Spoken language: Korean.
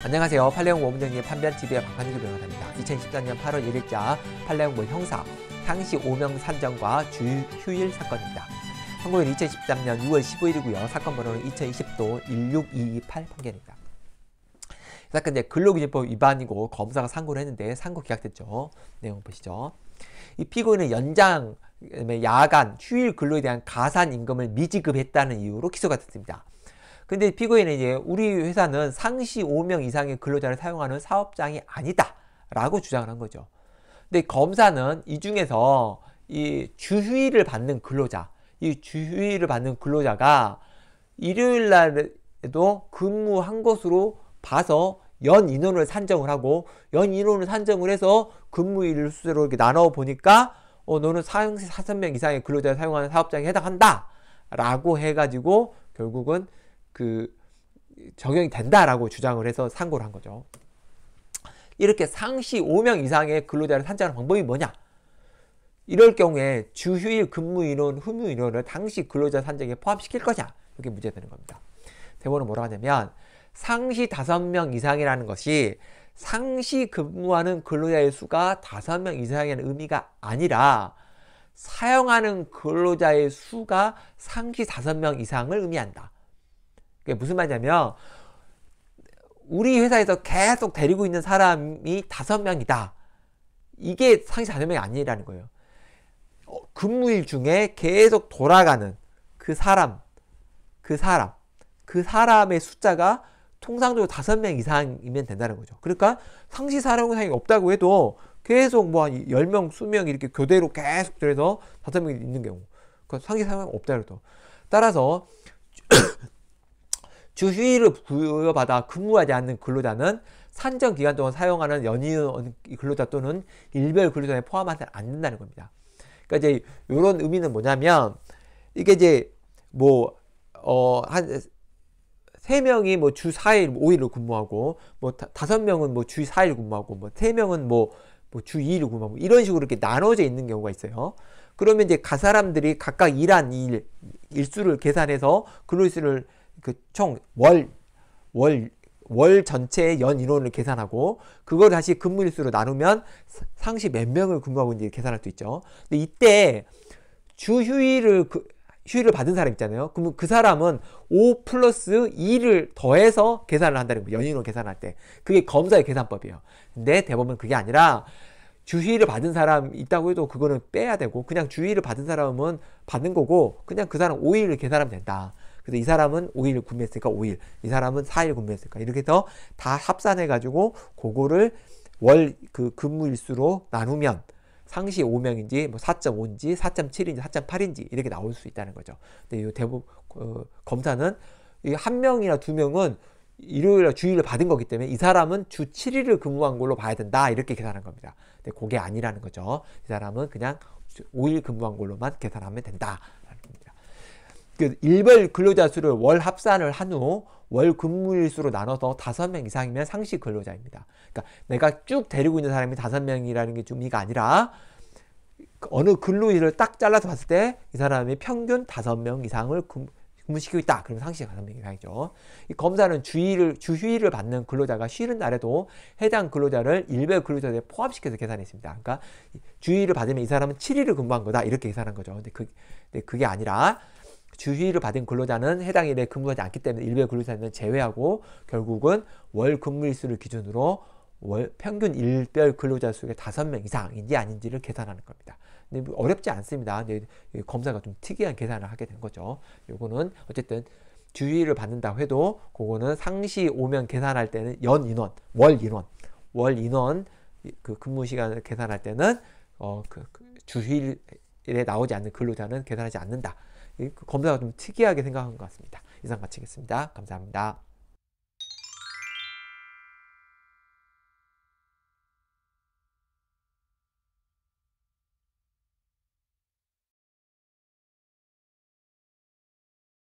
안녕하세요. 팔레옹 오문정리의 판별TV의 박한규 변호사입니다. 2014년 8월 1일자 팔레옹모 형사 향시 오명 산정과 주휴일 사건입니다. 한국일 2013년 6월 15일이고요. 사건 번호는 2020도 16228 판결입니다. 사건 이제 근로기준법 위반이고 검사가 상고를 했는데 상고 기각됐죠. 내용 보시죠. 이 피고인은 연장, 야간, 휴일 근로에 대한 가산 임금을 미지급했다는 이유로 기소가 됐습니다. 근데 피고인은 이제 우리 회사는 상시 5명 이상의 근로자를 사용하는 사업장이 아니다. 라고 주장을 한 거죠. 근데 검사는 이 중에서 이 주휴일을 받는 근로자, 이 주휴일을 받는 근로자가 일요일 날에도 근무한 것으로 봐서 연 인원을 산정을 하고 연 인원을 산정을 해서 근무 일수로 이렇게 나눠 보니까 어 너는 4용시 5명 이상의 근로자를 사용하는 사업장에 해당한다 라고 해가지고 결국은 그 적용이 된다라고 주장을 해서 상고를 한 거죠. 이렇게 상시 5명 이상의 근로자를 산정하는 방법이 뭐냐? 이럴 경우에 주휴일 근무 인원, 휴무 인원을 당시 근로자 산정에 포함시킬 거냐? 이게 문제 되는 겁니다. 대본은 뭐라고 하냐면 상시 5명 이상이라는 것이 상시 근무하는 근로자의 수가 5명 이상이라는 의미가 아니라 사용하는 근로자의 수가 상시 5명 이상을 의미한다. 그게 무슨 말이냐면 우리 회사에서 계속 데리고 있는 사람이 다섯 명이다. 이게 상시 다섯 명이 아니라는 거예요. 어, 근무일 중에 계속 돌아가는 그 사람, 그 사람, 그 사람의 숫자가 통상적으로 다섯 명 이상이면 된다는 거죠. 그러니까 상시 사령상이 없다고 해도 계속 뭐 한 열명 수명 이렇게 교대로 계속 들어서 다섯 명이 있는 경우. 그 상시 사령이 없다 해도. 따라서 주휴일을 부여받아 근무하지 않는 근로자는 산정 기간 동안 사용하는 연이은 근로자 또는 일별 근로자에 포함하지 않는다는 겁니다. 그러니까 이제 이런 의미는 뭐냐면 이게 이제 뭐어한 세명이 뭐 주 4일, 5일을 근무하고, 뭐다 명은 뭐 주 4일 근무하고, 뭐 세명은 뭐 뭐, 뭐, 뭐 2일을 근무하고, 이런 식으로 이렇게 나눠져 있는 경우가 있어요. 그러면 이제 그 사람들이 각각 일한 일, 일수를 계산해서 근로일수를 그총월 월, 월 전체의 연 인원을 계산하고 그걸 다시 근무일수로 나누면 상시 몇 명을 근무하고 있는지 계산할 수 있죠. 근데 이때 주 휴일을 그, 휴일을 받은 사람 있잖아요. 그러면 그 사람은 5 플러스 2를 더해서 계산을 한다는 거예요. 연인으로 계산할 때. 그게 검사의 계산법이에요. 근데 대법원 그게 아니라 주휴일을 받은 사람 있다고 해도 그거는 빼야 되고 그냥 주휴일을 받은 사람은 받는 거고 그냥 그 사람 5일을 계산하면 된다. 그래서 이 사람은 5일 구매했으니까 5일, 이 사람은 4일 구매했으니까 이렇게 해서 다 합산해 가지고 그거를 월 그 근무 일수로 나누면 상시 5명인지 뭐 4.5인지 4.7인지 4.8인지 이렇게 나올 수 있다는 거죠. 근데 이 대부 어, 검사는 이 한 명이나 두 명은 일요일에 주의를 받은 거기 때문에 이 사람은 주 7일을 근무한 걸로 봐야 된다 이렇게 계산한 겁니다. 근데 그게 아니라는 거죠. 이 사람은 그냥 5일 근무한 걸로만 계산하면 된다. 그 일별 근로자 수를 월 합산을 한 후 월 근무일 수로 나눠서 다섯 명 이상이면 상시 근로자입니다. 그러니까 내가 쭉 데리고 있는 사람이 다섯 명이라는 게 좀이가 아니라 어느 근로일을 딱 잘라서 봤을 때 이 사람이 평균 다섯 명 이상을 근무시키고 있다. 그러면 상시 다섯 명 이상이죠. 이 검사는 주의를 주휴일을 받는 근로자가 쉬는 날에도 해당 근로자를 일배 근로자에 포함시켜서 계산했습니다. 그러니까 주의를 받으면 이 사람은 칠일을 근무한 거다. 이렇게 계산한 거죠. 근데 그 근데 그게 아니라 주휴일을 받은 근로자는 해당 일에 근무하지 않기 때문에 일배 근로자는 제외하고 결국은 월 근무일수를 기준으로 월 평균 일별 근로자 수의 다섯 명 이상인지 아닌지를 계산하는 겁니다. 근데 뭐 어렵지 않습니다. 검사가 좀 특이한 계산을 하게 된 거죠. 요거는 어쨌든 주휴일을 받는다 고 해도 그거는 상시 오명 계산할 때는 연 인원, 월 인원, 월 인원 그 근무 시간을 계산할 때는 어그그 그 주휴일 에 나오지 않는 근로자는 계산하지 않는다. 검사가 좀 특이하게 생각한 것 같습니다. 이상 마치겠습니다. 감사합니다.